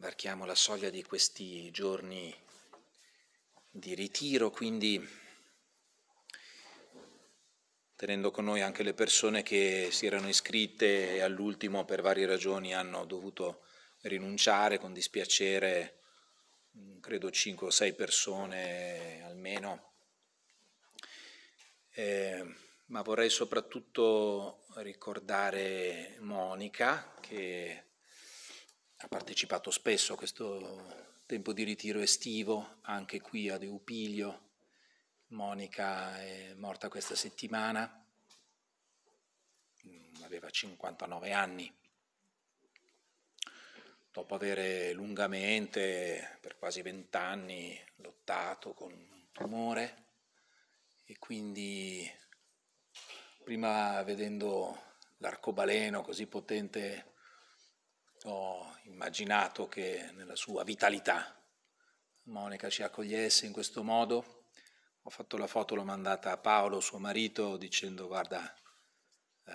Marchiamo la soglia di questi giorni di ritiro, quindi tenendo con noi anche le persone che si erano iscritte e all'ultimo per varie ragioni hanno dovuto rinunciare con dispiacere, mm, credo 5 o 6 persone almeno. Eh, ma vorrei soprattutto ricordare Monica che ha partecipato spesso a questo tempo di ritiro estivo, anche qui ad Eupiglio. Monica è morta questa settimana, mm, aveva 59 anni. Dopo aver lungamente, per quasi vent'anni, lottato con un tumore e quindi prima vedendo l'arcobaleno così potente ho immaginato che nella sua vitalità Monica ci accogliesse in questo modo. Ho fatto la foto, l'ho mandata a Paolo, suo marito, dicendo guarda, eh,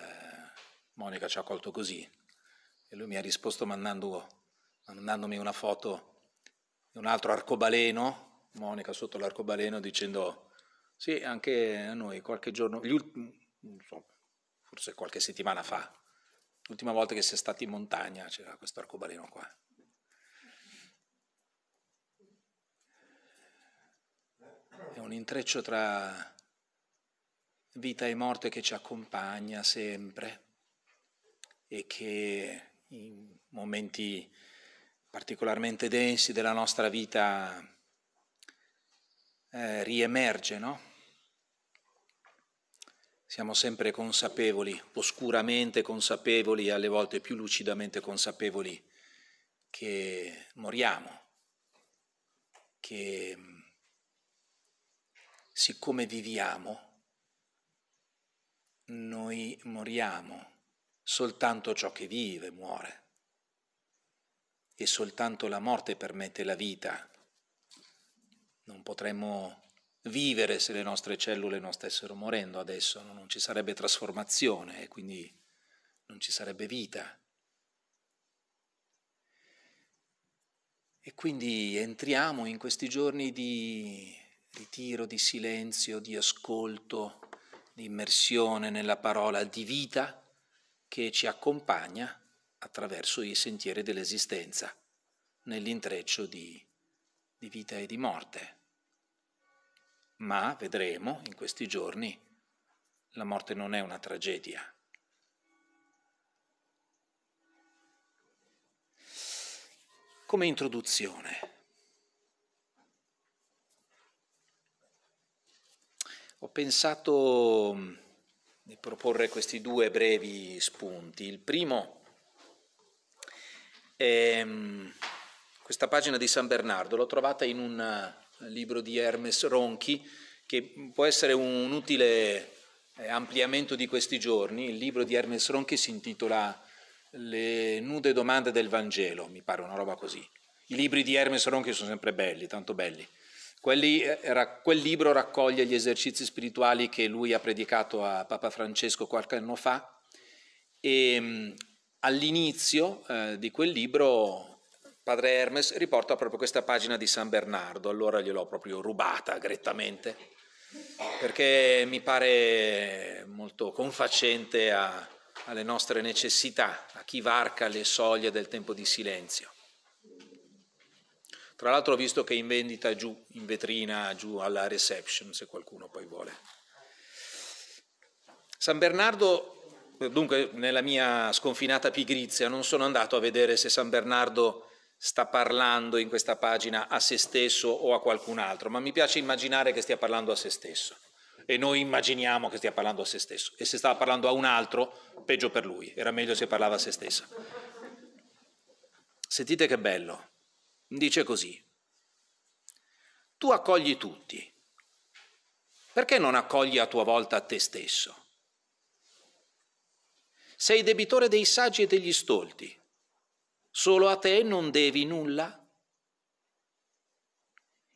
Monica ci ha accolto così. E lui mi ha risposto mandando, mandandomi una foto di un altro arcobaleno, Monica sotto l'arcobaleno, dicendo sì, anche a noi qualche giorno, ultimi, so, forse qualche settimana fa, L'ultima volta che si è stati in montagna c'era questo arcobaleno qua. È un intreccio tra vita e morte che ci accompagna sempre e che in momenti particolarmente densi della nostra vita eh, riemerge, no? Siamo sempre consapevoli, oscuramente consapevoli, alle volte più lucidamente consapevoli, che moriamo, che mm, siccome viviamo, noi moriamo, soltanto ciò che vive muore e soltanto la morte permette la vita. Non potremmo vivere se le nostre cellule non stessero morendo adesso, non ci sarebbe trasformazione e quindi non ci sarebbe vita. E quindi entriamo in questi giorni di ritiro, di silenzio, di ascolto, di immersione nella parola, di vita che ci accompagna attraverso i sentieri dell'esistenza, nell'intreccio di, di vita e di morte ma vedremo in questi giorni la morte non è una tragedia. Come introduzione, ho pensato mm, di proporre questi due brevi spunti. Il primo è mm, questa pagina di San Bernardo, l'ho trovata in un libro di Hermes Ronchi, che può essere un utile eh, ampliamento di questi giorni. Il libro di Hermes Ronchi si intitola Le nude domande del Vangelo, mi pare una roba così. I libri di Hermes Ronchi sono sempre belli, tanto belli. Quelli, eh, quel libro raccoglie gli esercizi spirituali che lui ha predicato a Papa Francesco qualche anno fa e mm, all'inizio eh, di quel libro Padre Hermes riporta proprio questa pagina di San Bernardo, allora gliel'ho proprio rubata grettamente, perché mi pare molto confacente a, alle nostre necessità, a chi varca le soglie del tempo di silenzio. Tra l'altro ho visto che è in vendita giù, in vetrina, giù alla reception, se qualcuno poi vuole. San Bernardo, dunque nella mia sconfinata pigrizia, non sono andato a vedere se San Bernardo sta parlando in questa pagina a se stesso o a qualcun altro, ma mi piace immaginare che stia parlando a se stesso. E noi immaginiamo che stia parlando a se stesso. E se stava parlando a un altro, peggio per lui. Era meglio se parlava a se stesso. Sentite che bello. Dice così. Tu accogli tutti. Perché non accogli a tua volta te stesso? Sei debitore dei saggi e degli stolti Solo a te non devi nulla?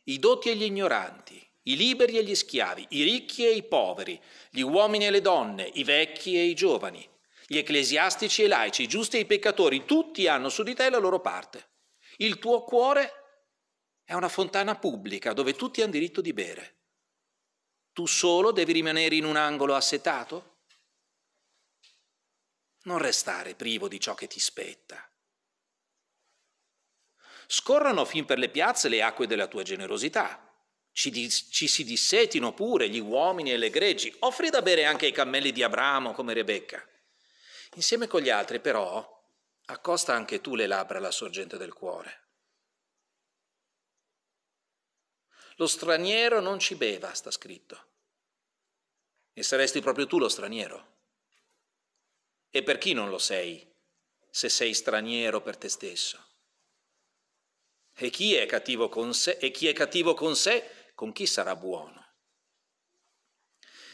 I doti e gli ignoranti, i liberi e gli schiavi, i ricchi e i poveri, gli uomini e le donne, i vecchi e i giovani, gli ecclesiastici e i laici, i giusti e i peccatori, tutti hanno su di te la loro parte. Il tuo cuore è una fontana pubblica dove tutti hanno diritto di bere. Tu solo devi rimanere in un angolo assetato? Non restare privo di ciò che ti spetta scorrano fin per le piazze le acque della tua generosità. Ci, dis- ci si dissetino pure gli uomini e le greggi, offri da bere anche ai cammelli di Abramo come Rebecca. Insieme con gli altri, però, accosta anche tu le labbra alla sorgente del cuore. Lo straniero non ci beva, sta scritto. E saresti proprio tu lo straniero. E per chi non lo sei, se sei straniero per te stesso? E chi è cattivo con sé, e chi è cattivo con sé, con chi sarà buono?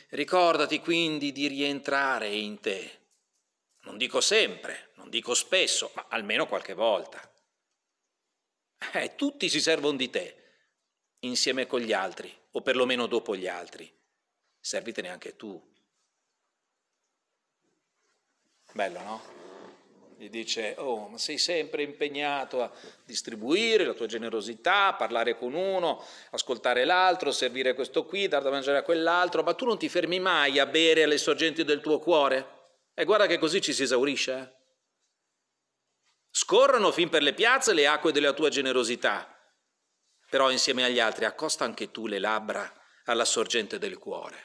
Ricordati quindi di rientrare in te. Non dico sempre, non dico spesso, ma almeno qualche volta. Eh, tutti si servono di te, insieme con gli altri, o perlomeno dopo gli altri. Servitene anche tu. Bello, no? gli dice, oh, ma sei sempre impegnato a distribuire la tua generosità, a parlare con uno, ascoltare l'altro, servire questo qui, dar da mangiare a quell'altro, ma tu non ti fermi mai a bere alle sorgenti del tuo cuore? E guarda che così ci si esaurisce. Eh? Scorrono fin per le piazze le acque della tua generosità, però insieme agli altri accosta anche tu le labbra alla sorgente del cuore.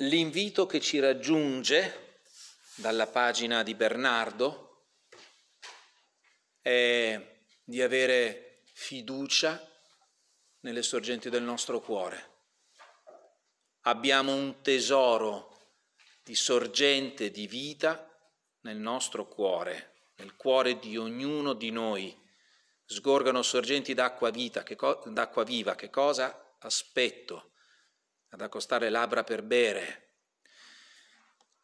L'invito che ci raggiunge dalla pagina di Bernardo è di avere fiducia nelle sorgenti del nostro cuore. Abbiamo un tesoro di sorgente di vita nel nostro cuore, nel cuore di ognuno di noi. Sgorgano sorgenti d'acqua, vita, co- d'acqua viva, che cosa aspetto? Ad accostare labbra per bere,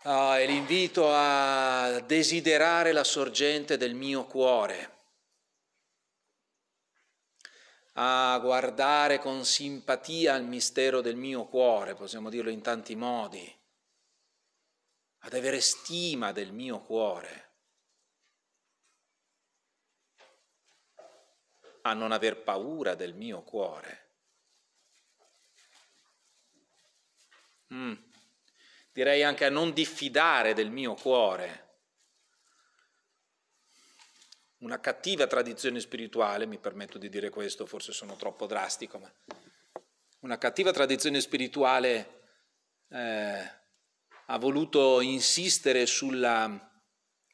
Ah, e l'invito a desiderare la sorgente del mio cuore, a guardare con simpatia al mistero del mio cuore, possiamo dirlo in tanti modi, ad avere stima del mio cuore. a non aver paura del mio cuore. Mm direi anche a non diffidare del mio cuore. Una cattiva tradizione spirituale, mi permetto di dire questo, forse sono troppo drastico, ma una cattiva tradizione spirituale eh, ha voluto insistere sulla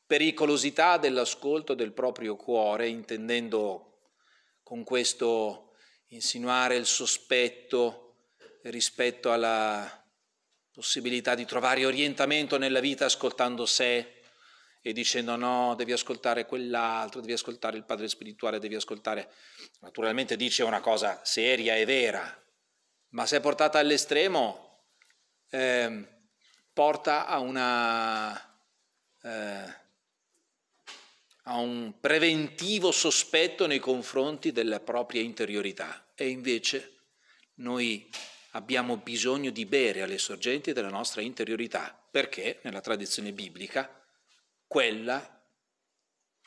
pericolosità dell'ascolto del proprio cuore, intendendo con questo insinuare il sospetto rispetto alla possibilità di trovare orientamento nella vita ascoltando sé e dicendo no, devi ascoltare quell'altro, devi ascoltare il padre spirituale, devi ascoltare. Naturalmente dice una cosa seria e vera, ma se portata all'estremo eh, porta a una... Eh, a un preventivo sospetto nei confronti della propria interiorità e invece noi abbiamo bisogno di bere alle sorgenti della nostra interiorità, perché nella tradizione biblica quella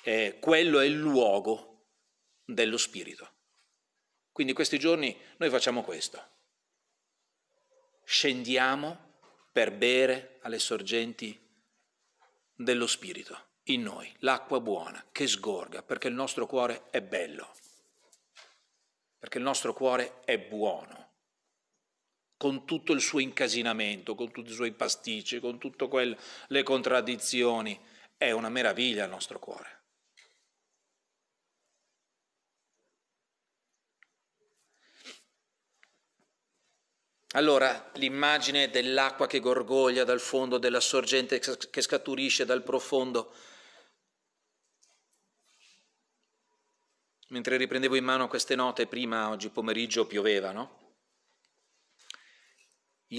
è, quello è il luogo dello spirito. Quindi questi giorni noi facciamo questo. Scendiamo per bere alle sorgenti dello spirito in noi, l'acqua buona che sgorga, perché il nostro cuore è bello, perché il nostro cuore è buono con tutto il suo incasinamento, con tutti i suoi pasticci, con tutte le contraddizioni. È una meraviglia il nostro cuore. Allora, l'immagine dell'acqua che gorgoglia dal fondo, della sorgente che scaturisce dal profondo. Mentre riprendevo in mano queste note, prima oggi pomeriggio pioveva, no?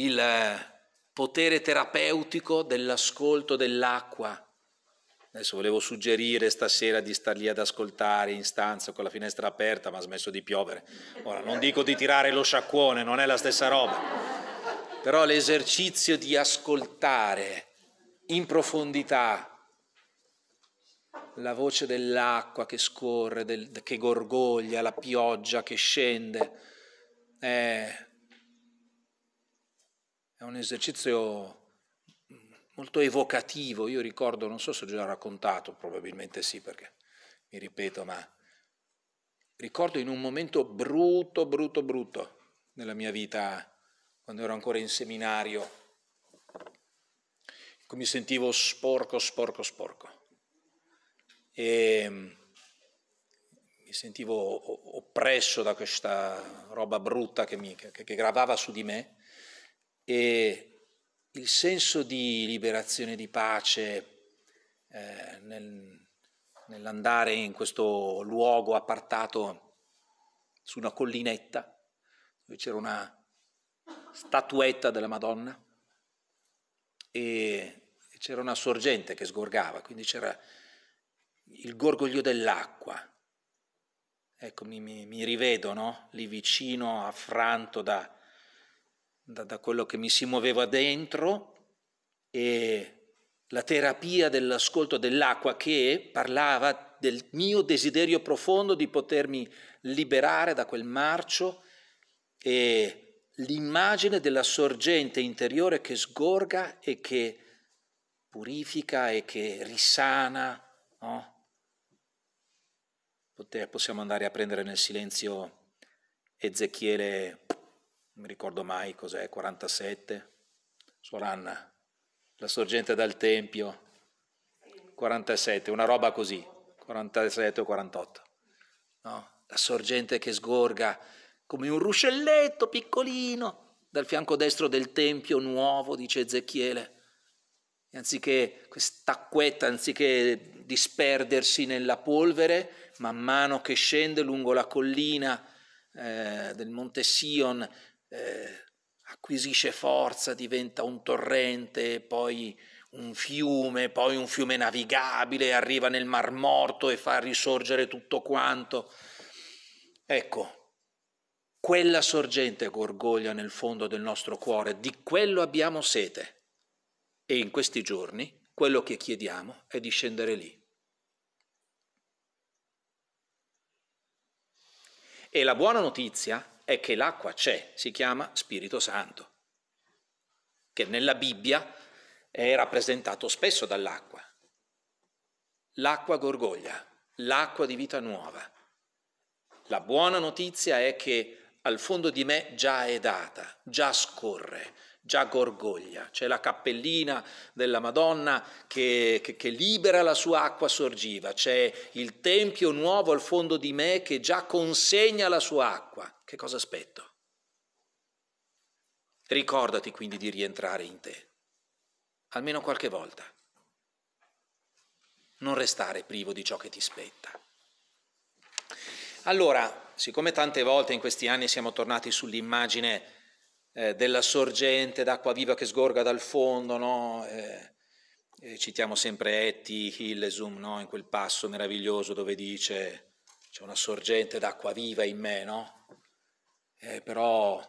il eh, potere terapeutico dell'ascolto dell'acqua. Adesso volevo suggerire stasera di star lì ad ascoltare in stanza con la finestra aperta, ma ha smesso di piovere. Ora, non dico di tirare lo sciacquone, non è la stessa roba. Però l'esercizio di ascoltare in profondità la voce dell'acqua che scorre, del, che gorgoglia, la pioggia che scende, è un esercizio molto evocativo. Io ricordo, non so se ho già raccontato, probabilmente sì perché mi ripeto, ma ricordo in un momento brutto, brutto, brutto nella mia vita, quando ero ancora in seminario, ecco, mi sentivo sporco, sporco, sporco. E mm, mi sentivo oppresso da questa roba brutta che, mi, che, che gravava su di me e il senso di liberazione, di pace eh, nel, nell'andare in questo luogo appartato su una collinetta dove c'era una statuetta della Madonna e c'era una sorgente che sgorgava, quindi c'era il gorgoglio dell'acqua. Ecco, mi, mi, mi rivedo no? lì vicino, affranto da, da, da quello che mi si muoveva dentro e la terapia dell'ascolto dell'acqua che parlava del mio desiderio profondo di potermi liberare da quel marcio e l'immagine della sorgente interiore che sgorga e che purifica e che risana. No? Possiamo andare a prendere nel silenzio Ezechiele mi ricordo mai cos'è, 47, suor Anna, la sorgente dal Tempio, 47, una roba così, 47 o 48, no? la sorgente che sgorga come un ruscelletto piccolino dal fianco destro del Tempio nuovo, dice Ezechiele. E anziché quest'acquetta, anziché disperdersi nella polvere, man mano che scende lungo la collina eh, del Monte Sion, eh, acquisisce forza, diventa un torrente, poi un fiume, poi un fiume navigabile, arriva nel Mar Morto e fa risorgere tutto quanto. Ecco, quella sorgente gorgoglia nel fondo del nostro cuore, di quello abbiamo sete. E in questi giorni quello che chiediamo è di scendere lì. E la buona notizia è che l'acqua c'è, si chiama Spirito Santo, che nella Bibbia è rappresentato spesso dall'acqua. L'acqua gorgoglia, l'acqua di vita nuova. La buona notizia è che al fondo di me già è data, già scorre, già gorgoglia, c'è la cappellina della Madonna che, che, che, libera la sua acqua sorgiva, c'è il tempio nuovo al fondo di me che già consegna la sua acqua. Che cosa aspetto? Ricordati quindi di rientrare in te, almeno qualche volta. Non restare privo di ciò che ti spetta. Allora, siccome tante volte in questi anni siamo tornati sull'immagine eh, della sorgente d'acqua viva che sgorga dal fondo, no? eh, eh citiamo sempre Etti, Hillesum, no? in quel passo meraviglioso dove dice c'è una sorgente d'acqua viva in me, no? Eh, però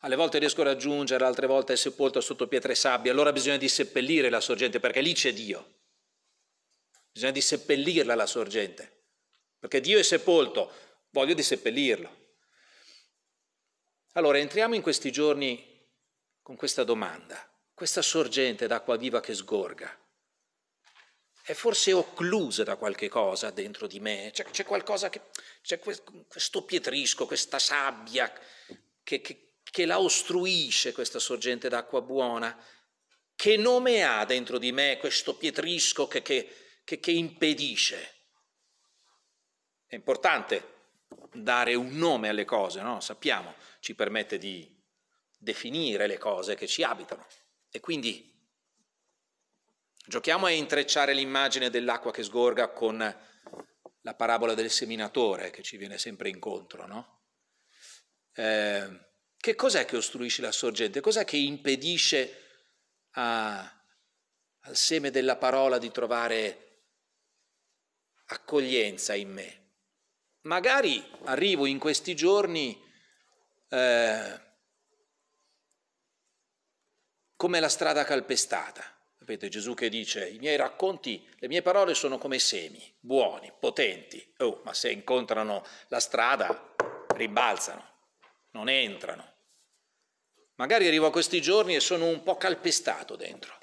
alle volte riesco a raggiungere, altre volte è sepolta sotto pietre e sabbia, allora bisogna disseppellire la sorgente perché lì c'è Dio. Bisogna disseppellirla la sorgente, perché Dio è sepolto, voglio disseppellirlo. Allora entriamo in questi giorni con questa domanda, questa sorgente d'acqua viva che sgorga. È forse occlusa da qualche cosa dentro di me, c'è, c'è qualcosa che, c'è questo pietrisco, questa sabbia che, che, che la ostruisce questa sorgente d'acqua buona. Che nome ha dentro di me questo pietrisco che, che impedisce? È importante dare un nome alle cose, no? sappiamo, ci permette di definire le cose che ci abitano. E quindi giochiamo a intrecciare l'immagine dell'acqua che sgorga con la parabola del seminatore che ci viene sempre incontro, no? eh, che cos'è che ostruisce la sorgente? Cos'è che impedisce a, al seme della parola di trovare accoglienza in me? magari arrivo in questi giorni eh, come la strada calpestata. Sapete Gesù che dice, i miei racconti, le mie parole sono come semi, buoni, potenti, oh, ma se incontrano la strada rimbalzano, non entrano. Magari arrivo a questi giorni e sono un po' calpestato dentro.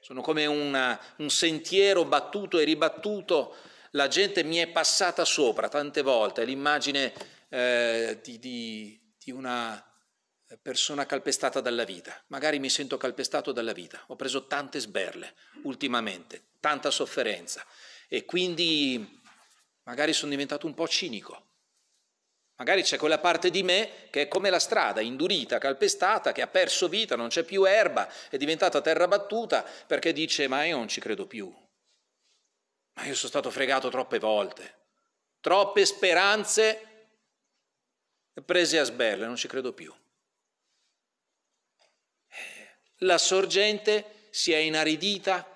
Sono come una, un sentiero battuto e ribattuto la gente mi è passata sopra tante volte, l'immagine eh, di, di, di una persona calpestata dalla vita. Magari mi sento calpestato dalla vita, ho preso tante sberle ultimamente, tanta sofferenza e quindi magari sono diventato un po' cinico. Magari c'è quella parte di me che è come la strada, indurita, calpestata, che ha perso vita, non c'è più erba, è diventata terra battuta perché dice ma io non ci credo più, ma io sono stato fregato troppe volte, troppe speranze prese a sberle, non ci credo più. La sorgente si è inaridita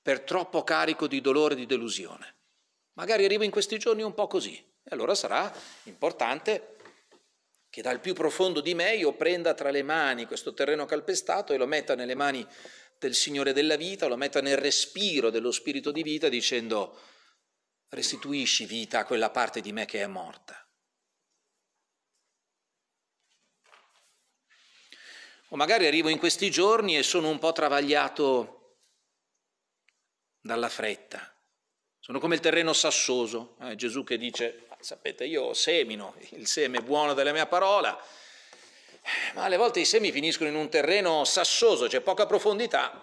per troppo carico di dolore e di delusione. Magari arriva in questi giorni un po' così, e allora sarà importante che dal più profondo di me io prenda tra le mani questo terreno calpestato e lo metta nelle mani del Signore della vita, lo metta nel respiro dello spirito di vita dicendo restituisci vita a quella parte di me che è morta. O magari arrivo in questi giorni e sono un po' travagliato dalla fretta. Sono come il terreno sassoso. Eh, Gesù che dice, sapete, io semino, il seme buono della mia parola, eh, ma alle volte i semi finiscono in un terreno sassoso, c'è poca profondità.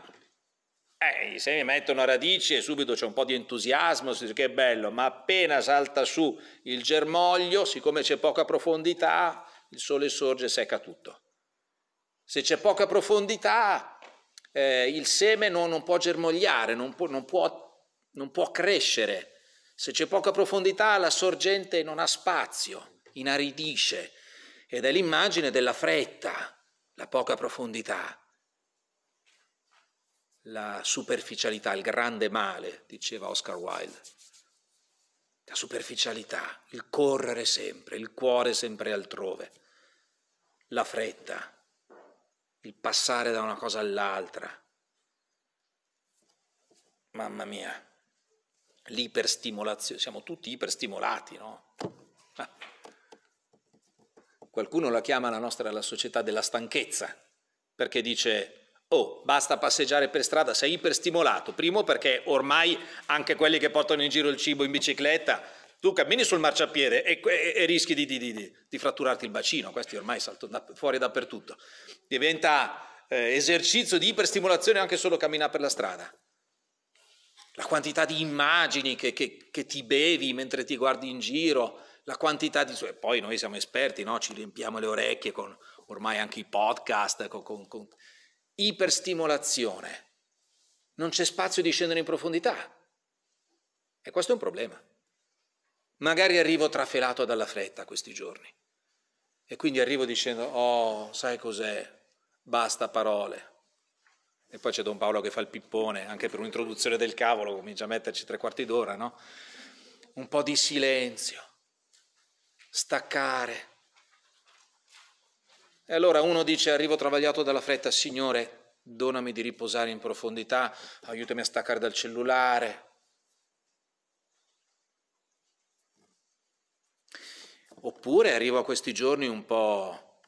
Eh, I semi mettono radici e subito c'è un po' di entusiasmo, che bello, ma appena salta su il germoglio, siccome c'è poca profondità, il sole sorge e secca tutto. Se c'è poca profondità, eh, il seme non, non può germogliare, non può, non può, non può crescere. Se c'è poca profondità, la sorgente non ha spazio, inaridisce, ed è l'immagine della fretta, la poca profondità, la superficialità, il grande male, diceva Oscar Wilde. La superficialità, il correre sempre, il cuore sempre altrove, la fretta, il passare da una cosa all'altra. Mamma mia, l'iperstimolazione, siamo tutti iperstimolati, no? Ah. Qualcuno la chiama la nostra la società della stanchezza, perché dice, oh, basta passeggiare per strada, sei iperstimolato. Primo perché ormai anche quelli che portano in giro il cibo in bicicletta, tu cammini sul marciapiede e, e, e rischi di, di, di, di, fratturarti il bacino, questi ormai saltano fuori dappertutto. Diventa eh, esercizio di iperstimolazione anche solo camminare per la strada la quantità di immagini che, che, che, ti bevi mentre ti guardi in giro, la quantità di... E poi noi siamo esperti, no? ci riempiamo le orecchie con ormai anche i podcast, con, con, con iperstimolazione. Non c'è spazio di scendere in profondità. E questo è un problema. Magari arrivo trafelato dalla fretta questi giorni. E quindi arrivo dicendo, oh, sai cos'è? Basta parole. E poi c'è Don Paolo che fa il pippone, anche per un'introduzione del cavolo, comincia a metterci tre quarti d'ora, no? Un po' di silenzio staccare. E allora uno dice, arrivo travagliato dalla fretta, Signore, donami di riposare in profondità, aiutami a staccare dal cellulare. Oppure arrivo a questi giorni un po'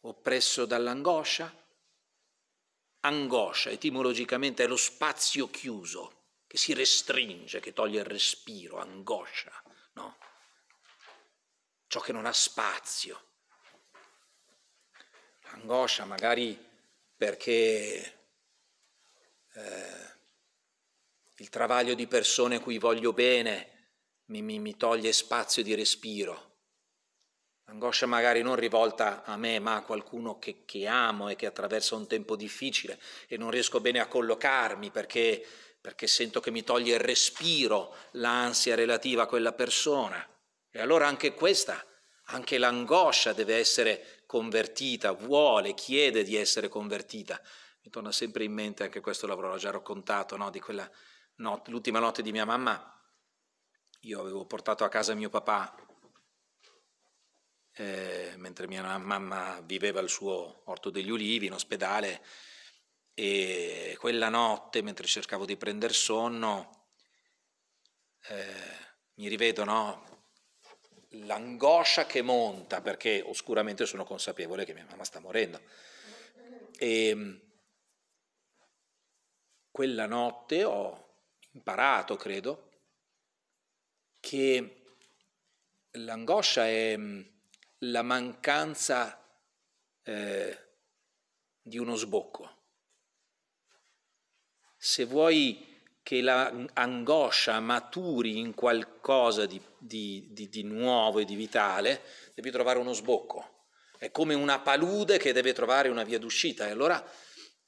oppresso dall'angoscia. Angoscia etimologicamente è lo spazio chiuso che si restringe, che toglie il respiro, angoscia, no? ciò che non ha spazio. Angoscia magari perché eh, il travaglio di persone cui voglio bene mi, mi, mi toglie spazio di respiro. Angoscia magari non rivolta a me, ma a qualcuno che, che, amo e che attraversa un tempo difficile e non riesco bene a collocarmi perché, perché sento che mi toglie il respiro l'ansia relativa a quella persona. E allora anche questa, anche l'angoscia deve essere convertita, vuole, chiede di essere convertita. Mi torna sempre in mente, anche questo l'avrò già raccontato, no? di quella notte, l'ultima notte di mia mamma. Io avevo portato a casa mio papà, eh, mentre mia mamma viveva al suo orto degli ulivi in ospedale, e quella notte, mentre cercavo di prendere sonno, eh, mi rivedo, no? l'angoscia che monta, perché oscuramente sono consapevole che mia mamma sta morendo. E ehm, quella notte ho imparato, credo, che l'angoscia è mm, la mancanza eh, di uno sbocco. Se vuoi che l'angoscia maturi in qualcosa di, di, di, di, nuovo e di vitale, devi trovare uno sbocco. È come una palude che deve trovare una via d'uscita. E allora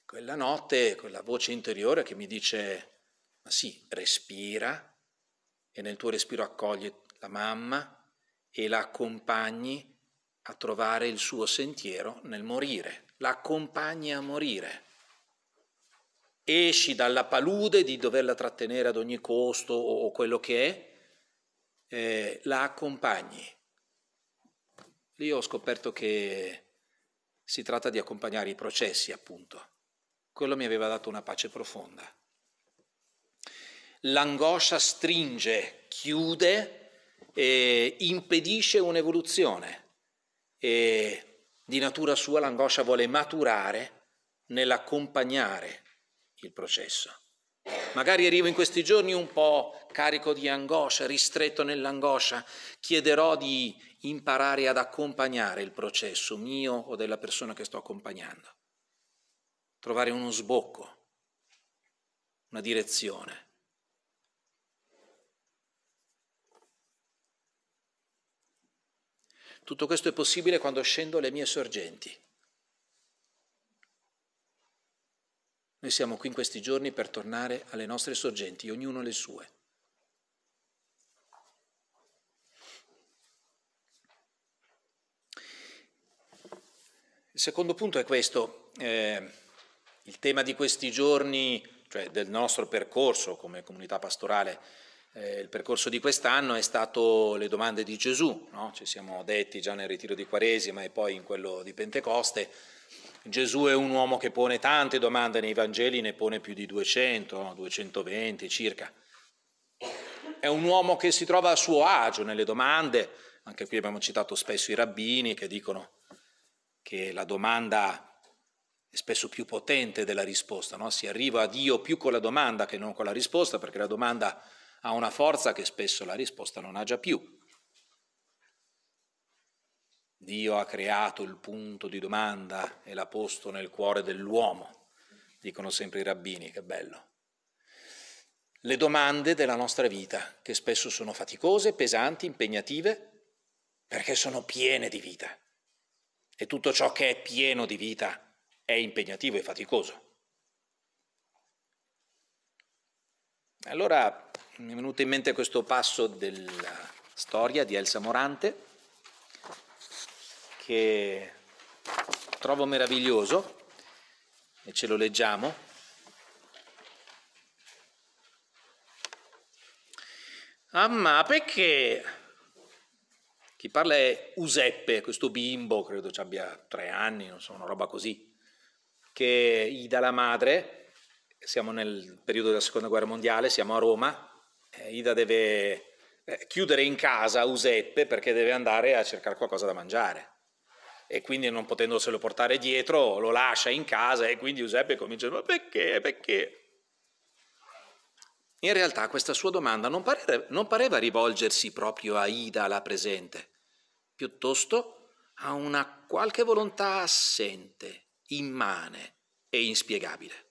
quella notte, quella voce interiore che mi dice, ma sì, respira e nel tuo respiro accogli la mamma e la accompagni a trovare il suo sentiero nel morire. La accompagni a morire esci dalla palude di doverla trattenere ad ogni costo o, quello che è, eh, la accompagni. Lì ho scoperto che si tratta di accompagnare i processi, appunto. Quello mi aveva dato una pace profonda. L'angoscia stringe, chiude e impedisce un'evoluzione. E di natura sua l'angoscia vuole maturare nell'accompagnare il processo. Magari arrivo in questi giorni un po' carico di angoscia, ristretto nell'angoscia, chiederò di imparare ad accompagnare il processo mio o della persona che sto accompagnando, trovare uno sbocco, una direzione. Tutto questo è possibile quando scendo le mie sorgenti. Noi siamo qui in questi giorni per tornare alle nostre sorgenti, ognuno le sue. Il secondo punto è questo, eh, il tema di questi giorni, cioè del nostro percorso come comunità pastorale, eh, il percorso di quest'anno è stato le domande di Gesù, no? ci siamo detti già nel ritiro di Quaresima e poi in quello di Pentecoste, Gesù è un uomo che pone tante domande nei Vangeli, ne pone più di 200, 220 circa. È un uomo che si trova a suo agio nelle domande, anche qui abbiamo citato spesso i rabbini che dicono che la domanda è spesso più potente della risposta, no? si arriva a Dio più con la domanda che non con la risposta, perché la domanda ha una forza che spesso la risposta non ha già più. Dio ha creato il punto di domanda e l'ha posto nel cuore dell'uomo, dicono sempre i rabbini, che bello. Le domande della nostra vita, che spesso sono faticose, pesanti, impegnative, perché sono piene di vita. E tutto ciò che è pieno di vita è impegnativo e faticoso. Allora mi è venuto in mente questo passo della storia di Elsa Morante che trovo meraviglioso e ce lo leggiamo. Ah, ma perché? Chi parla è Useppe, questo bimbo, credo ci abbia tre anni, non so, una roba così, che gli dà la madre, siamo nel periodo della seconda guerra mondiale, siamo a Roma, eh, Ida deve eh, chiudere in casa Useppe perché deve andare a cercare qualcosa da mangiare e quindi non potendoselo portare dietro lo lascia in casa e quindi Giuseppe comincia a dire ma perché, perché? In realtà questa sua domanda non, pare, non pareva rivolgersi proprio a Ida la presente, piuttosto a una qualche volontà assente, immane e inspiegabile.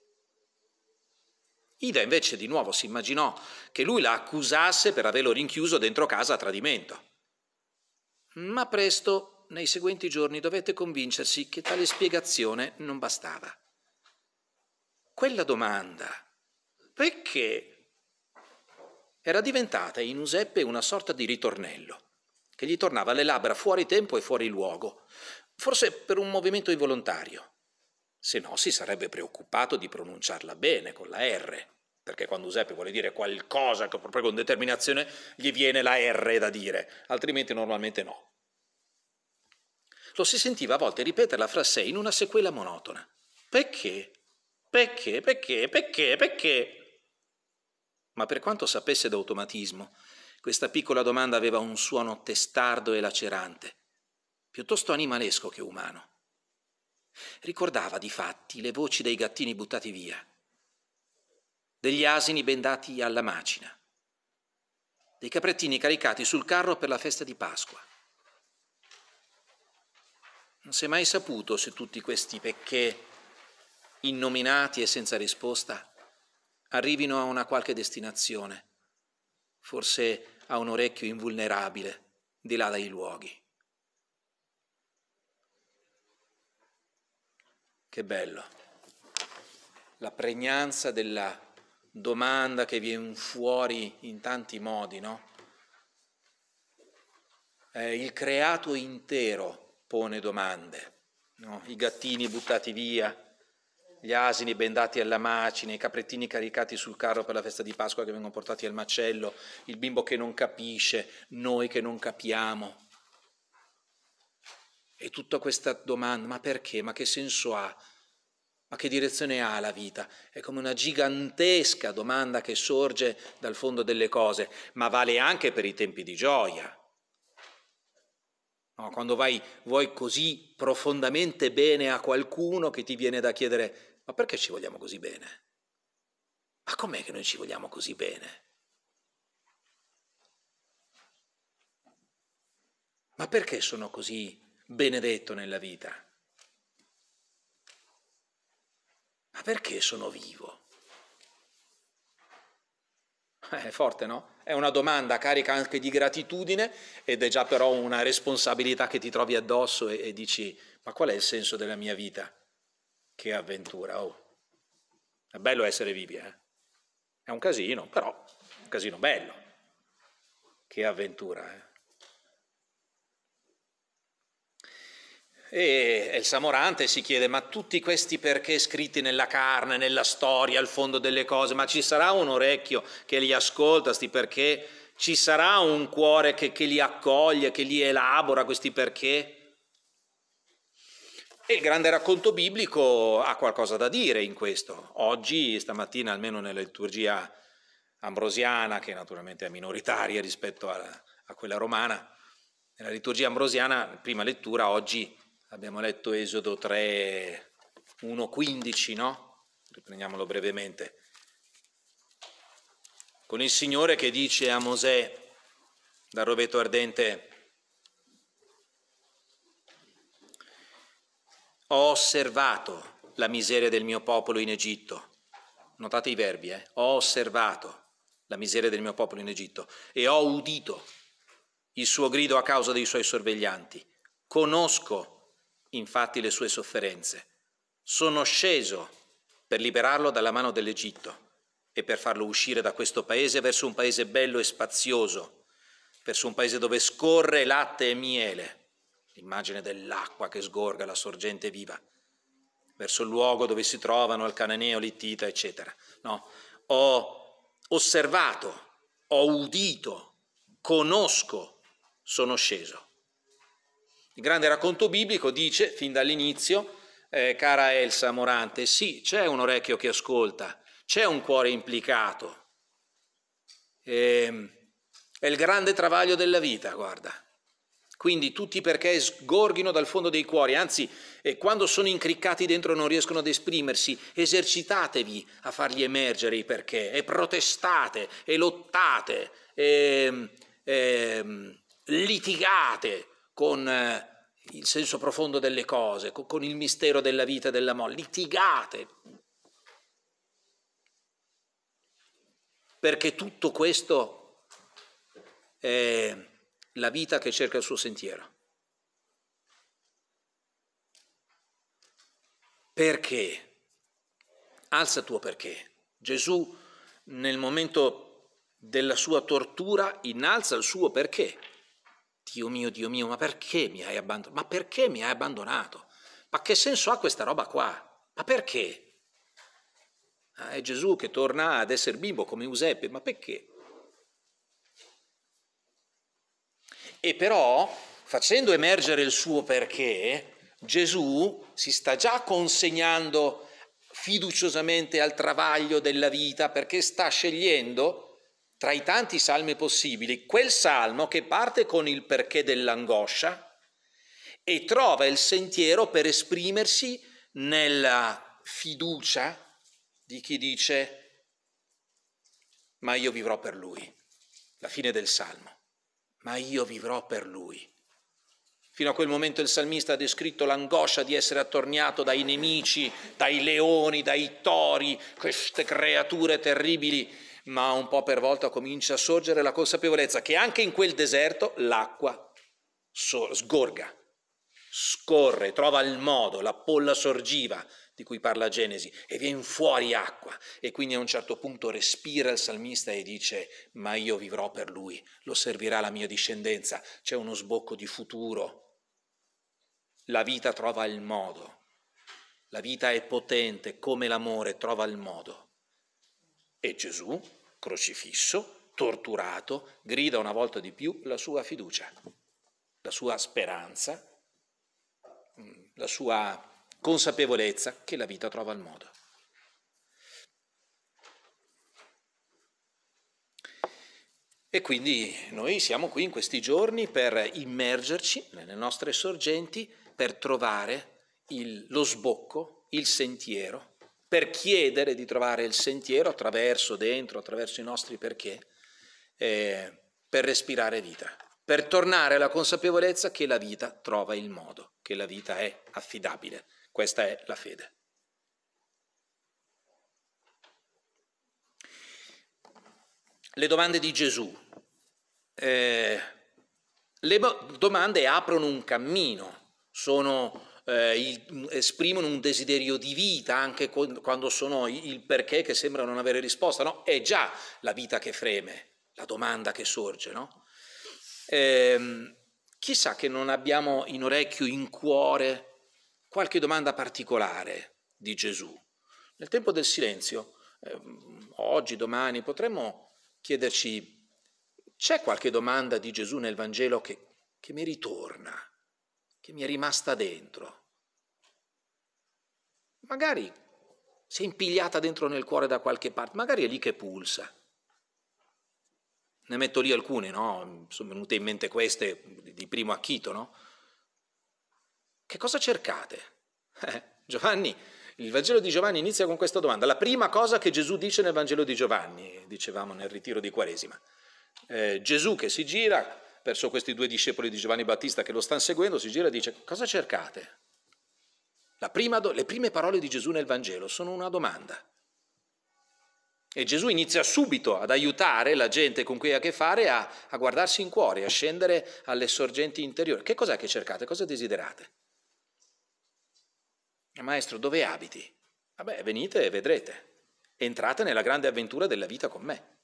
Ida invece di nuovo si immaginò che lui la accusasse per averlo rinchiuso dentro casa a tradimento. Ma presto, nei seguenti giorni, dovette convincersi che tale spiegazione non bastava. Quella domanda, perché, era diventata in Useppe una sorta di ritornello, che gli tornava alle labbra fuori tempo e fuori luogo, forse per un movimento involontario se no si sarebbe preoccupato di pronunciarla bene con la R, perché quando Giuseppe vuole dire qualcosa proprio con determinazione gli viene la R da dire, altrimenti normalmente no. Lo si sentiva a volte ripeterla fra sé in una sequela monotona. Perché? Perché? Perché? Perché? Perché? Ma per quanto sapesse d'automatismo, questa piccola domanda aveva un suono testardo e lacerante, piuttosto animalesco che umano. Ricordava di fatti le voci dei gattini buttati via, degli asini bendati alla macina, dei caprettini caricati sul carro per la festa di Pasqua. Non si è mai saputo se tutti questi perché innominati e senza risposta arrivino a una qualche destinazione, forse a un orecchio invulnerabile, di là dai luoghi. Che bello. La pregnanza della domanda che viene fuori in tanti modi, no? Eh, il creato intero pone domande, no? i gattini buttati via, gli asini bendati alla macina, i caprettini caricati sul carro per la festa di Pasqua che vengono portati al macello, il bimbo che non capisce, noi che non capiamo. E tutta questa domanda, ma perché? Ma che senso ha? Ma che direzione ha la vita? È come una gigantesca domanda che sorge dal fondo delle cose, ma vale anche per i tempi di gioia. No, quando vai, vuoi così profondamente bene a qualcuno che ti viene da chiedere, ma perché ci vogliamo così bene? Ma com'è che noi ci vogliamo così bene? Ma perché sono così benedetto nella vita. Ma perché sono vivo? È eh, forte, no? È una domanda carica anche di gratitudine ed è già però una responsabilità che ti trovi addosso e, e dici, ma qual è il senso della mia vita? Che avventura, oh. È bello essere vivi, eh? È un casino, però è un casino bello. Che avventura, eh? E il Samorante si chiede, ma tutti questi perché scritti nella carne, nella storia, al fondo delle cose, ma ci sarà un orecchio che li ascolta, sti perché? Ci sarà un cuore che, che li accoglie, che li elabora, questi perché? E il grande racconto biblico ha qualcosa da dire in questo. Oggi, stamattina, almeno nella liturgia ambrosiana, che naturalmente è minoritaria rispetto a, a quella romana, nella liturgia ambrosiana, prima lettura, oggi Abbiamo letto Esodo 3, 1,15, no? Riprendiamolo brevemente. Con il Signore che dice a Mosè dal roveto ardente, ho osservato la miseria del mio popolo in Egitto. Notate i verbi, eh? Ho osservato la miseria del mio popolo in Egitto e ho udito il suo grido a causa dei suoi sorveglianti. Conosco infatti le sue sofferenze. Sono sceso per liberarlo dalla mano dell'Egitto e per farlo uscire da questo paese verso un paese bello e spazioso, verso un paese dove scorre latte e miele, l'immagine dell'acqua che sgorga la sorgente viva, verso il luogo dove si trovano il cananeo, l'ittita, eccetera. No, ho osservato, ho udito, conosco, sono sceso. Il grande racconto biblico dice fin dall'inizio, eh, cara Elsa Morante, sì, c'è un orecchio che ascolta, c'è un cuore implicato. E, ehm, è il grande travaglio della vita, guarda. Quindi tutti perché sgorghino dal fondo dei cuori, anzi, eh, quando sono incriccati dentro non riescono ad esprimersi, esercitatevi a fargli emergere i perché, e protestate, e lottate, e, e ehm, ehm, litigate, con eh, il senso profondo delle cose, con il mistero della vita e della morte, litigate. Perché tutto questo è la vita che cerca il suo sentiero. Perché? Alza il tuo perché. Gesù nel momento della sua tortura innalza il suo perché. Dio mio, Dio mio, ma perché mi hai abbandonato? Ma perché mi hai abbandonato? Ma che senso ha questa roba qua? Ma perché? Ah, è Gesù che torna ad essere bimbo come Giuseppe, ma perché? E però, facendo emergere il suo perché, Gesù si sta già consegnando fiduciosamente al travaglio della vita perché sta scegliendo tra i tanti salmi possibili, quel salmo che parte con il perché dell'angoscia e trova il sentiero per esprimersi nella fiducia di chi dice, ma io vivrò per lui. La fine del salmo, ma io vivrò per lui. Fino a quel momento il salmista ha descritto l'angoscia di essere attorniato dai nemici, dai leoni, dai tori, queste creature terribili ma un po' per volta comincia a sorgere la consapevolezza che anche in quel deserto l'acqua sgorga, scorre, trova il modo, la polla sorgiva di cui parla Genesi e viene fuori acqua e quindi a un certo punto respira il salmista e dice ma io vivrò per lui, lo servirà la mia discendenza, c'è uno sbocco di futuro. La vita trova il modo. La vita è potente come l'amore, trova il modo. E Gesù crocifisso, torturato, grida una volta di più la sua fiducia, la sua speranza, mm, la sua consapevolezza che la vita trova il modo. E quindi noi siamo qui in questi giorni per immergerci nelle nostre sorgenti, per trovare il, lo sbocco, il sentiero per chiedere di trovare il sentiero attraverso, dentro, attraverso i nostri perché, eh, per respirare vita, per tornare alla consapevolezza che la vita trova il modo, che la vita è affidabile. Questa è la fede. Le domande di Gesù. Eh, le domande aprono un cammino, sono eh, il, mm, esprimono un desiderio di vita anche quando sono il perché che sembra non avere risposta, no? È già la vita che freme, la domanda che sorge, no? Eh, chissà che non abbiamo in orecchio, in cuore, qualche domanda particolare di Gesù. Nel tempo del silenzio, eh, oggi, domani, potremmo chiederci, c'è qualche domanda di Gesù nel Vangelo che, che mi ritorna? che mi è rimasta dentro. Magari si è impigliata dentro nel cuore da qualche parte, magari è lì che pulsa. Ne metto lì alcune, no? Sono venute in mente queste di primo acchito, no? Che cosa cercate? Eh, Giovanni, il Vangelo di Giovanni inizia con questa domanda. La prima cosa che Gesù dice nel Vangelo di Giovanni, dicevamo nel ritiro di Quaresima. Eh, Gesù che si gira, verso questi due discepoli di Giovanni Battista che lo stanno seguendo, si gira e dice cosa cercate? Prima, le prime parole di Gesù nel Vangelo sono una domanda. E Gesù inizia subito ad aiutare la gente con cui ha a che fare a, a guardarsi in cuore, a scendere alle sorgenti interiori. Che cos'è che cercate? Cosa desiderate? Maestro, dove abiti? Vabbè, venite e vedrete. Entrate nella grande avventura della vita con me.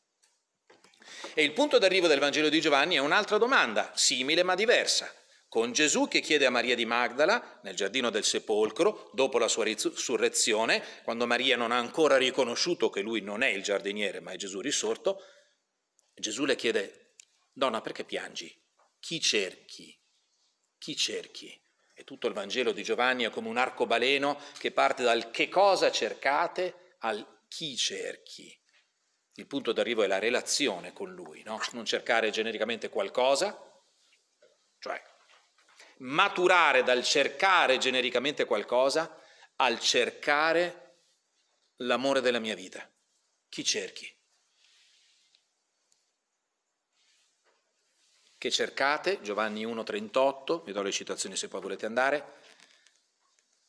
E il punto d'arrivo del Vangelo di Giovanni è un'altra domanda, simile ma diversa, con Gesù che chiede a Maria di Magdala, nel giardino del sepolcro, dopo la sua risurrezione, quando Maria non ha ancora riconosciuto che lui non è il giardiniere, ma è Gesù risorto, Gesù le chiede, donna, perché piangi? Chi cerchi? Chi cerchi? E tutto il Vangelo di Giovanni è come un arcobaleno che parte dal che cosa cercate al chi cerchi. Il punto d'arrivo è la relazione con lui, no? non cercare genericamente qualcosa, cioè maturare dal cercare genericamente qualcosa al cercare l'amore della mia vita. Chi cerchi? Che cercate, Giovanni 1,38, vi do le citazioni se poi volete andare.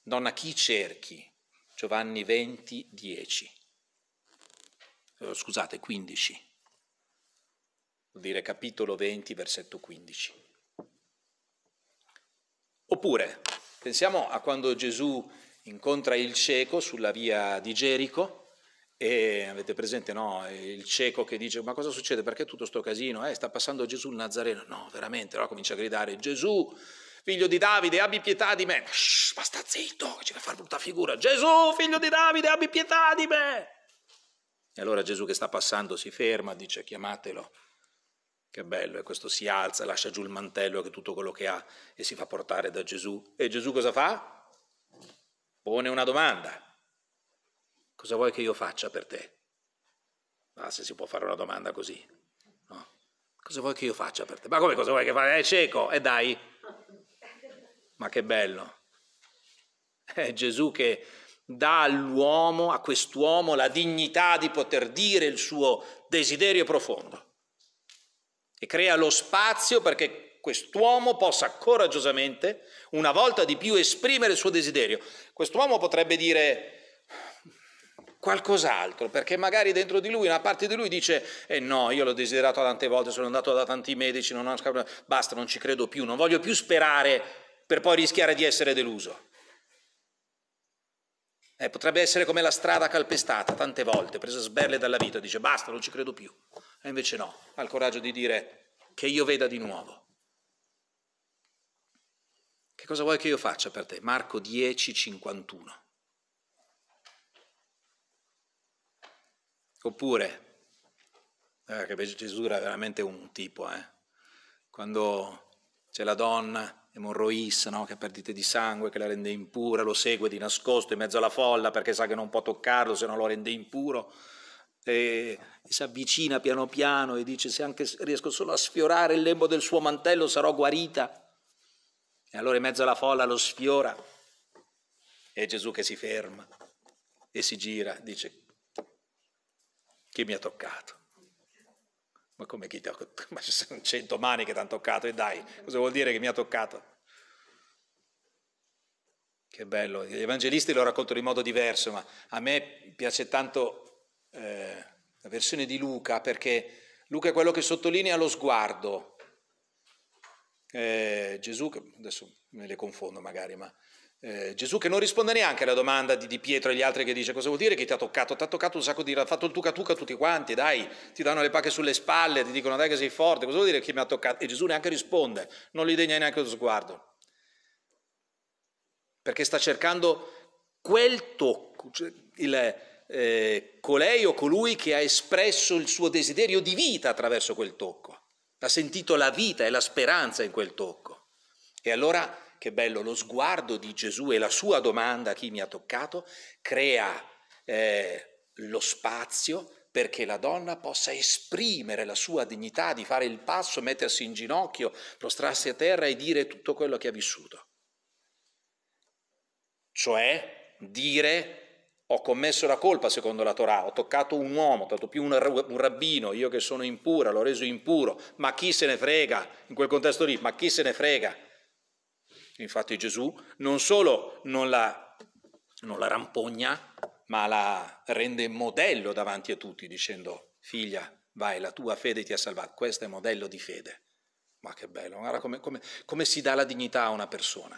Donna, chi cerchi? Giovanni 20, 10. Eh, scusate, 15. Vuol dire capitolo 20, versetto 15. Oppure, pensiamo a quando Gesù incontra il cieco sulla via di Gerico, e avete presente, no? Il cieco che dice: Ma cosa succede? Perché tutto sto casino? Eh, sta passando Gesù il Nazareno. No, veramente. Allora comincia a gridare: Gesù, figlio di Davide, abbi pietà di me. ma sta zitto, che ci fa fare brutta figura. Gesù, figlio di Davide, abbi pietà di me. E allora Gesù che sta passando si ferma, dice chiamatelo. Che bello, e questo si alza, lascia giù il mantello che tutto quello che ha e si fa portare da Gesù. E Gesù cosa fa? Pone una domanda. Cosa vuoi che io faccia per te? Ma ah, se si può fare una domanda così. No. Cosa vuoi che io faccia per te? Ma come cosa vuoi che faccia? È eh, cieco, e eh, dai. Ma che bello. È Gesù che dà all'uomo, a quest'uomo, la dignità di poter dire il suo desiderio profondo e crea lo spazio perché quest'uomo possa coraggiosamente, una volta di più, esprimere il suo desiderio. Quest'uomo potrebbe dire qualcos'altro, perché magari dentro di lui, una parte di lui dice eh no, io l'ho desiderato tante volte, sono andato da tanti medici, non ho... basta, non ci credo più, non voglio più sperare per poi rischiare di essere deluso. Eh, potrebbe essere come la strada calpestata tante volte, presa sberle dalla vita, dice basta, non ci credo più. E invece no, ha il coraggio di dire che io veda di nuovo. Che cosa vuoi che io faccia per te? Marco 10, 51. Oppure, eh, che Gesù era veramente un tipo, eh? quando c'è la donna emorrois, no? che ha perdite di sangue, che la rende impura, lo segue di nascosto in mezzo alla folla perché sa che non può toccarlo se no lo rende impuro. E si avvicina piano piano e dice se anche riesco solo a sfiorare il lembo del suo mantello sarò guarita. E allora in mezzo alla folla lo sfiora. e Gesù che si ferma e si gira, dice chi mi ha toccato? Ma come chi ti ha toccato? Ma ci sono cento mani che ti hanno toccato e dai, cosa vuol dire che mi ha toccato? Che bello, gli evangelisti lo raccontano in modo diverso, ma a me piace tanto eh, la versione di Luca perché Luca è quello che sottolinea lo sguardo. Eh, Gesù, adesso me le confondo magari, ma eh, Gesù che non risponde neanche alla domanda di, di Pietro e gli altri che dice cosa vuol dire che ti ha toccato, ti ha toccato un sacco di... ha fatto il tuca tuca a tutti quanti, dai, ti danno le pacche sulle spalle, ti dicono dai che sei forte, cosa vuol dire che mi ha toccato? E Gesù neanche risponde, non gli degna neanche lo sguardo, perché sta cercando quel tocco, cioè il, eh, colei o colui che ha espresso il suo desiderio di vita attraverso quel tocco, ha sentito la vita e la speranza in quel tocco. E allora che bello, lo sguardo di Gesù e la sua domanda a chi mi ha toccato crea eh, lo spazio perché la donna possa esprimere la sua dignità di fare il passo, mettersi in ginocchio, prostrarsi a terra e dire tutto quello che ha vissuto. Cioè dire ho commesso la colpa secondo la Torah, ho toccato un uomo, ho toccato più un rabbino, io che sono impura, l'ho reso impuro, ma chi se ne frega in quel contesto lì, ma chi se ne frega? Infatti Gesù non solo non la, non la rampogna, ma la rende modello davanti a tutti, dicendo, figlia, vai, la tua fede ti ha salvato. Questo è modello di fede. Ma che bello, guarda come, come, come si dà la dignità a una persona.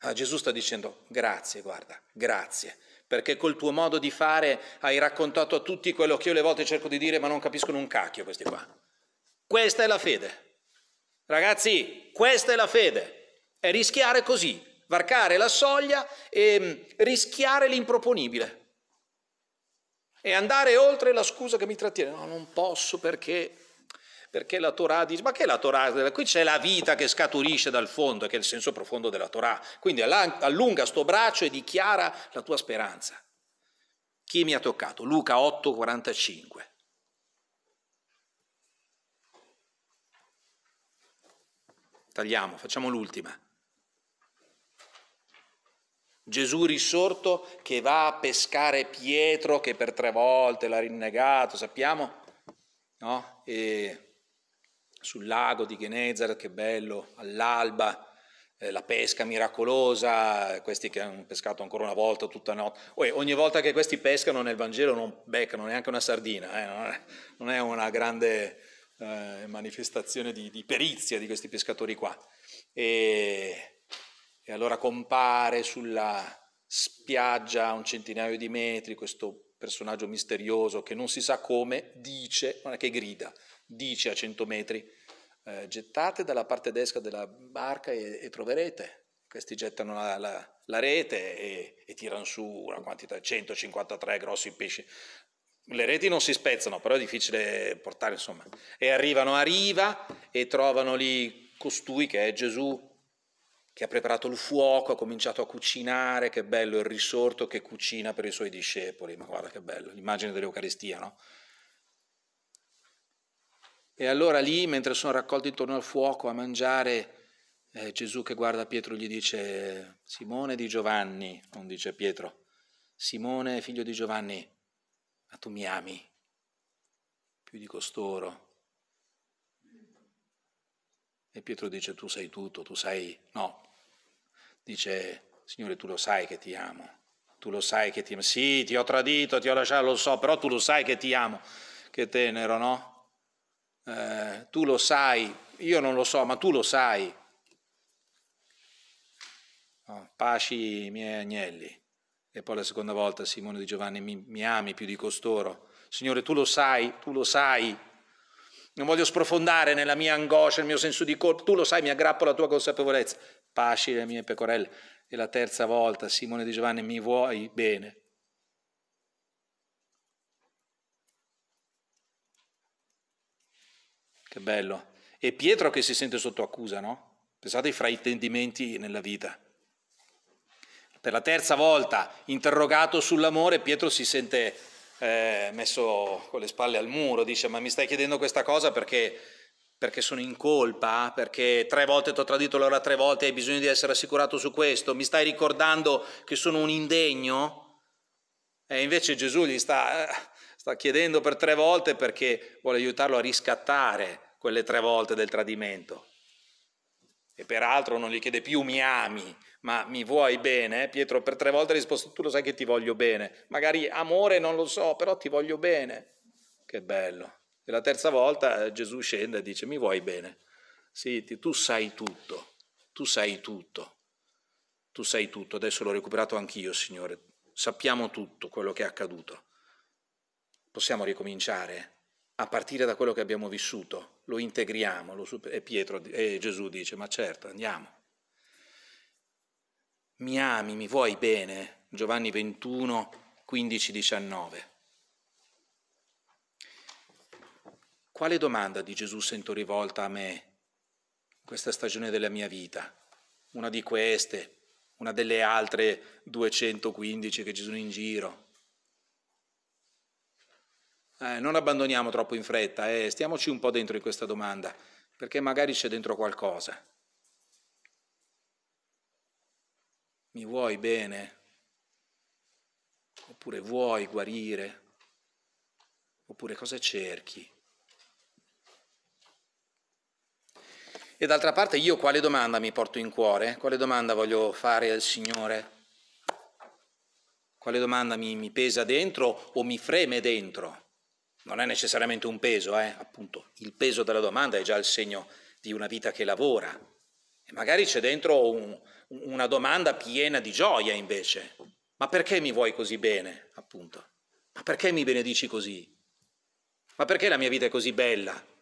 Allora, ah, Gesù sta dicendo, grazie, guarda, grazie, perché col tuo modo di fare hai raccontato a tutti quello che io le volte cerco di dire, ma non capiscono un cacchio questi qua. Questa è la fede. Ragazzi, questa è la fede, è rischiare così, varcare la soglia e mm, rischiare l'improponibile. E andare oltre la scusa che mi trattiene. No, non posso perché perché la Torah dice, ma che è la Torah? Qui c'è la vita che scaturisce dal fondo, che è il senso profondo della Torah. Quindi allunga sto braccio e dichiara la tua speranza. Chi mi ha toccato? Luca 8, 45. Tagliamo, facciamo l'ultima. Gesù risorto che va a pescare Pietro che per tre volte l'ha rinnegato, sappiamo? No? E sul lago di Genezaret, che bello, all'alba, eh, la pesca miracolosa, questi che hanno pescato ancora una volta tutta notte. Uè, ogni volta che questi pescano nel Vangelo non beccano neanche una sardina, eh? non è una grande eh, manifestazione di, di, perizia di questi pescatori qua. E, e allora compare sulla spiaggia a un centinaio di metri questo personaggio misterioso che non si sa come dice, non è che grida, dice a cento metri, eh, gettate dalla parte desca della barca e, e troverete. Questi gettano la, la, la rete e, e tirano su una quantità di 153 grossi pesci le reti non si spezzano, però è difficile portare, insomma. E arrivano a riva e trovano lì costui che è Gesù, che ha preparato il fuoco, ha cominciato a cucinare, che bello, il risorto che cucina per i suoi discepoli, ma guarda che bello, l'immagine dell'Eucaristia, no? E allora lì, mentre sono raccolti intorno al fuoco a mangiare, eh, Gesù che guarda Pietro gli dice, Simone di Giovanni, non dice Pietro, Simone figlio di Giovanni, ma ah, tu mi ami più di costoro. E Pietro dice, tu sai tutto, tu sai... No, dice, Signore, tu lo sai che ti amo, tu lo sai che ti amo. Sì, ti ho tradito, ti ho lasciato, lo so, però tu lo sai che ti amo. Che tenero, no? Eh, tu lo sai, io non lo so, ma tu lo sai. Oh, paci i miei agnelli e poi la seconda volta Simone di Giovanni mi, mi ami più di costoro. Signore, tu lo sai, tu lo sai. Non voglio sprofondare nella mia angoscia, nel mio senso di colpa, tu lo sai, mi aggrappo alla tua consapevolezza. Pasci le mie pecorelle. E la terza volta Simone di Giovanni mi vuoi bene. Che bello. E Pietro che si sente sotto accusa, no? Pensate ai fraintendimenti nella vita. Per la terza volta interrogato sull'amore, Pietro si sente eh, messo con le spalle al muro, dice ma mi stai chiedendo questa cosa perché, perché sono in colpa, perché tre volte ti ho tradito, allora tre volte hai bisogno di essere assicurato su questo, mi stai ricordando che sono un indegno? E invece Gesù gli sta, eh, sta chiedendo per tre volte perché vuole aiutarlo a riscattare quelle tre volte del tradimento. E peraltro non gli chiede più mi ami, ma mi vuoi bene? Pietro per tre volte ha risposto, tu lo sai che ti voglio bene. Magari amore non lo so, però ti voglio bene. Che bello. E la terza volta eh, Gesù scende e dice, mi vuoi bene? Sì, tu sai tutto, tu sai tutto, tu sai tutto. Adesso l'ho recuperato anch'io, Signore. Sappiamo tutto quello che è accaduto. Possiamo ricominciare a partire da quello che abbiamo vissuto, lo integriamo. Lo super- e, Pietro, e Gesù dice, ma certo, andiamo mi ami, mi vuoi bene, Giovanni 21, 15, 19. Quale domanda di Gesù sento rivolta a me in questa stagione della mia vita? Una di queste, una delle altre 215 che ci sono in giro. Eh, non abbandoniamo troppo in fretta, eh, stiamoci un po' dentro in questa domanda, perché magari c'è dentro qualcosa. mi vuoi bene, oppure vuoi guarire, oppure cosa cerchi. E d'altra parte io quale domanda mi porto in cuore? Quale domanda voglio fare al Signore? Quale domanda mi, mi pesa dentro o mi freme dentro? Non è necessariamente un peso, eh? appunto, il peso della domanda è già il segno di una vita che lavora. E magari c'è dentro un, una domanda piena di gioia invece. Ma perché mi vuoi così bene, appunto? Ma perché mi benedici così? Ma perché la mia vita è così bella?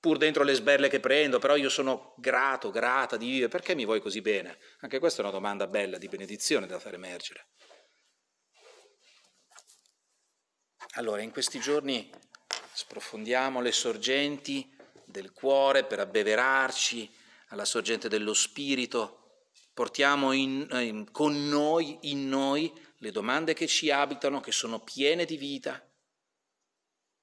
Pur dentro le sberle che prendo, però io sono grato, grata di vivere, perché mi vuoi così bene? Anche questa è una domanda bella di benedizione da far emergere. Allora, in questi giorni sprofondiamo le sorgenti del cuore per abbeverarci alla sorgente dello Spirito, portiamo in, eh, con noi, in noi, le domande che ci abitano, che sono piene di vita.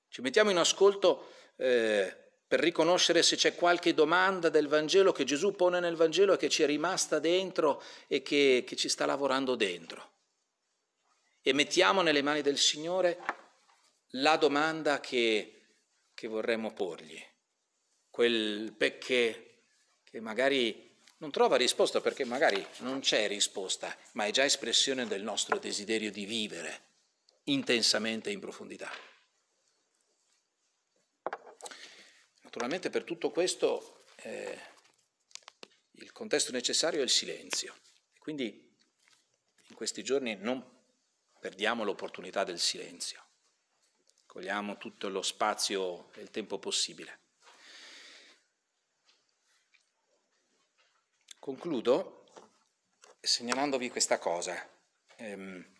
Ci mettiamo in ascolto eh, per riconoscere se c'è qualche domanda del Vangelo che Gesù pone nel Vangelo e che ci è rimasta dentro e che, che ci sta lavorando dentro. E mettiamo nelle mani del Signore la domanda che, che vorremmo porgli, quel perché che magari non trova risposta perché magari non c'è risposta, ma è già espressione del nostro desiderio di vivere intensamente in profondità. Naturalmente per tutto questo eh, il contesto necessario è il silenzio. Quindi in questi giorni non perdiamo l'opportunità del silenzio, cogliamo tutto lo spazio e il tempo possibile. Concludo eh, segnalandovi questa cosa. Ehm,